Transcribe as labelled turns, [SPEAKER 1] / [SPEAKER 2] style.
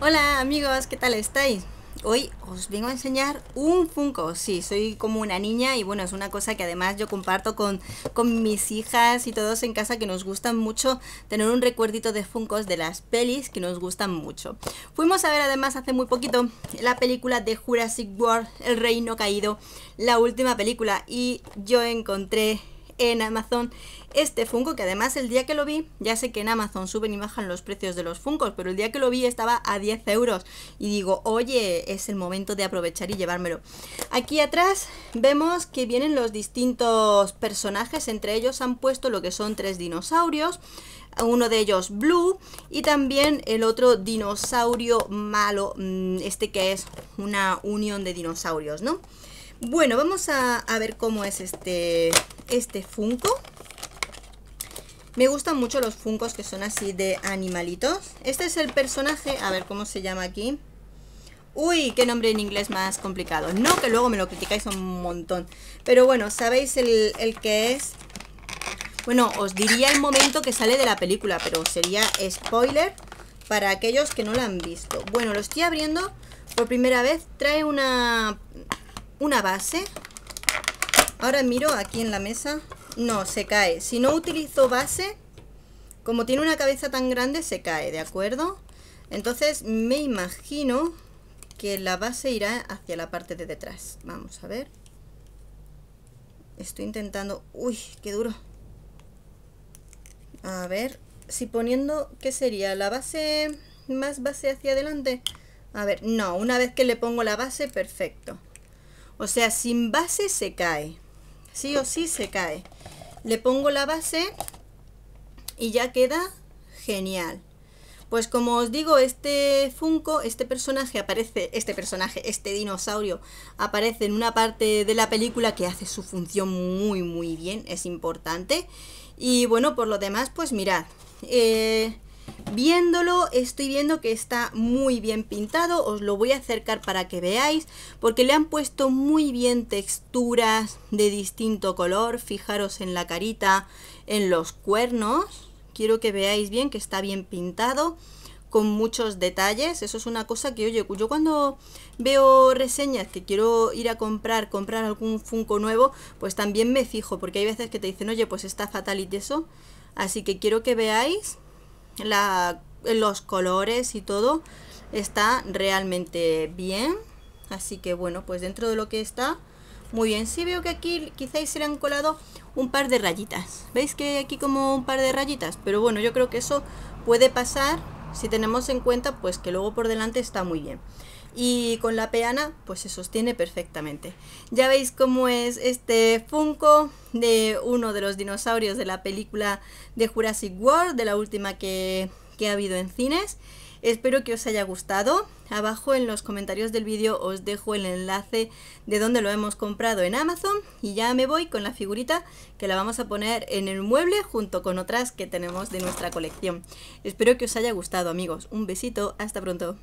[SPEAKER 1] Hola amigos, ¿qué tal estáis? Hoy os vengo a enseñar un Funko. Sí, soy como una niña y bueno, es una cosa que además yo comparto con, con mis hijas y todos en casa que nos gustan mucho tener un recuerdito de Funkos de las pelis que nos gustan mucho. Fuimos a ver además hace muy poquito la película de Jurassic World, El Reino Caído, la última película y yo encontré en Amazon este Funko, que además el día que lo vi, ya sé que en Amazon suben y bajan los precios de los Funcos, pero el día que lo vi estaba a 10 euros. Y digo, oye, es el momento de aprovechar y llevármelo. Aquí atrás vemos que vienen los distintos personajes, entre ellos han puesto lo que son tres dinosaurios, uno de ellos Blue y también el otro dinosaurio malo, mm, este que es una unión de dinosaurios, ¿no? Bueno, vamos a, a ver cómo es este este Funko. Me gustan mucho los Funcos que son así de animalitos. Este es el personaje, a ver cómo se llama aquí. Uy, qué nombre en inglés más complicado. No, que luego me lo criticáis un montón. Pero bueno, sabéis el, el que es... Bueno, os diría el momento que sale de la película, pero sería spoiler para aquellos que no la han visto. Bueno, lo estoy abriendo por primera vez. Trae una, una base Ahora miro aquí en la mesa. No, se cae. Si no utilizo base, como tiene una cabeza tan grande, se cae, ¿de acuerdo? Entonces me imagino que la base irá hacia la parte de detrás. Vamos a ver. Estoy intentando... Uy, qué duro. A ver, si poniendo... ¿Qué sería? ¿La base más base hacia adelante? A ver, no, una vez que le pongo la base, perfecto. O sea, sin base se cae sí o sí se cae. Le pongo la base y ya queda genial. Pues como os digo, este Funko, este personaje aparece, este personaje, este dinosaurio, aparece en una parte de la película que hace su función muy muy bien, es importante. Y bueno, por lo demás, pues mirad, eh, Viéndolo estoy viendo que está muy bien pintado, os lo voy a acercar para que veáis, porque le han puesto muy bien texturas de distinto color, fijaros en la carita, en los cuernos, quiero que veáis bien que está bien pintado con muchos detalles. Eso es una cosa que, oye, yo cuando veo reseñas que quiero ir a comprar, comprar algún Funko nuevo, pues también me fijo, porque hay veces que te dicen, oye, pues está fatal y eso. Así que quiero que veáis la, los colores y todo está realmente bien. Así que bueno, pues dentro de lo que está, muy bien. si veo que aquí quizás se le han colado un par de rayitas. ¿Veis que aquí como un par de rayitas? Pero bueno, yo creo que eso puede pasar si tenemos en cuenta pues que luego por delante está muy bien y con la peana pues se sostiene perfectamente. Ya veis cómo es este Funko de uno de los dinosaurios de la película de Jurassic World, de la última que, que ha habido en cines. Espero que os haya gustado. Abajo en los comentarios del vídeo os dejo el enlace de donde lo hemos comprado en Amazon y ya me voy con la figurita que la vamos a poner en el mueble junto con otras que tenemos de nuestra colección. Espero que os haya gustado amigos. Un besito, hasta pronto.